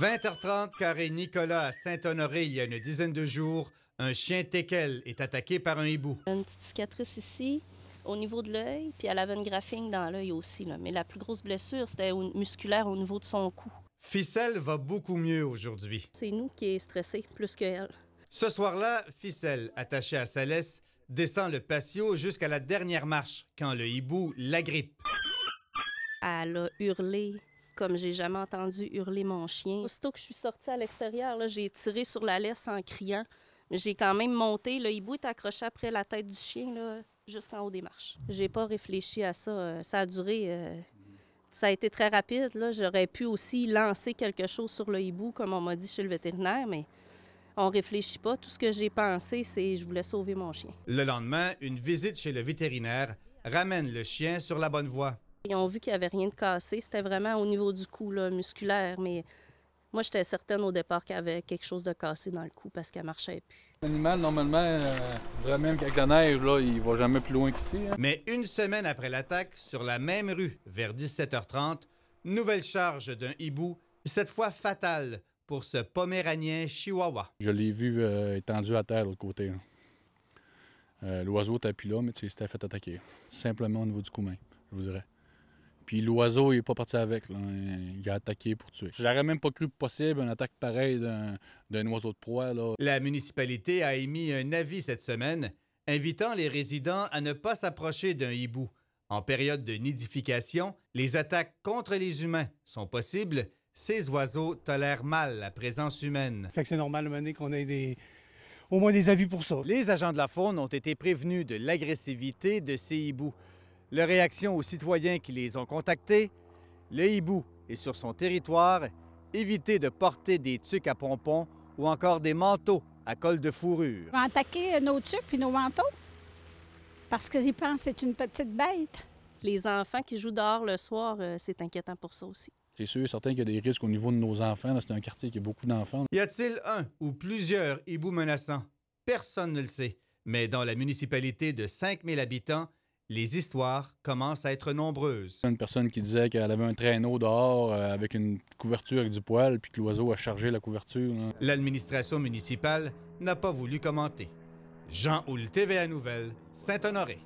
20h30, carré Nicolas à Saint-Honoré, il y a une dizaine de jours, un chien teckel est attaqué par un hibou. Une petite cicatrice ici, au niveau de l'œil, puis elle avait une graphine dans l'œil aussi. Mais la plus grosse blessure, c'était musculaire au niveau de son cou. Ficelle va beaucoup mieux aujourd'hui. C'est nous qui est stressé, plus qu'elle. Ce soir-là, Ficelle, attachée à sa laisse, descend le patio jusqu'à la dernière marche quand le hibou l'agrippe. Elle a hurlé, comme j'ai jamais entendu hurler mon chien. Aussitôt que je suis sortie à l'extérieur, j'ai tiré sur la laisse en criant. J'ai quand même monté. Le hibou est accroché après la tête du chien, juste en haut des marches. J'ai pas réfléchi à ça. Euh, ça a duré. Euh, ça a été très rapide. J'aurais pu aussi lancer quelque chose sur le hibou, comme on m'a dit chez le vétérinaire, mais on réfléchit pas. Tout ce que j'ai pensé, c'est je voulais sauver mon chien. Le lendemain, une visite chez le vétérinaire ramène le chien sur la bonne voie. Ils ont vu qu'il n'y avait rien de cassé. C'était vraiment au niveau du cou musculaire. Mais moi, j'étais certaine au départ qu'il y avait quelque chose de cassé dans le cou parce qu'elle marchait plus. L'animal, normalement, euh, même qu'avec la neige, là, il va jamais plus loin qu'ici. Hein. Mais une semaine après l'attaque, sur la même rue, vers 17h30, nouvelle charge d'un hibou, cette fois fatale pour ce poméranien chihuahua. Je l'ai vu euh, étendu à terre de l'autre côté. Hein. Euh, l'oiseau tapis là, mais il s'était fait attaquer. Simplement au niveau du même, je vous dirais. Puis l'oiseau, il n'est pas parti avec. Il a attaqué pour tuer. J'aurais même pas cru possible une attaque pareille d'un oiseau de proie. Là. La municipalité a émis un avis cette semaine invitant les résidents à ne pas s'approcher d'un hibou. En période de nidification, les attaques contre les humains sont possibles. Ces oiseaux tolèrent mal la présence humaine. Fait que c'est normal, qu'on ait des... au moins des avis pour ça. Les agents de la faune ont été prévenus de l'agressivité de ces hiboux. La réaction aux citoyens qui les ont contactés, le hibou est sur son territoire, évitez de porter des tucs à pompons ou encore des manteaux à col de fourrure. On va attaquer euh, nos tucs et nos manteaux parce qu'ils pensent que c'est une petite bête. Les enfants qui jouent dehors le soir, euh, c'est inquiétant pour ça aussi. C'est sûr, certain qu'il y a des risques au niveau de nos enfants. C'est un quartier qui a beaucoup d'enfants. Y a-t-il un ou plusieurs hiboux menaçants? Personne ne le sait. Mais dans la municipalité de 5000 habitants, les histoires commencent à être nombreuses. Une personne qui disait qu'elle avait un traîneau dehors euh, avec une couverture avec du poil puis que l'oiseau a chargé la couverture. L'administration municipale n'a pas voulu commenter. Jean Houle, TVA Nouvelle, Saint-Honoré.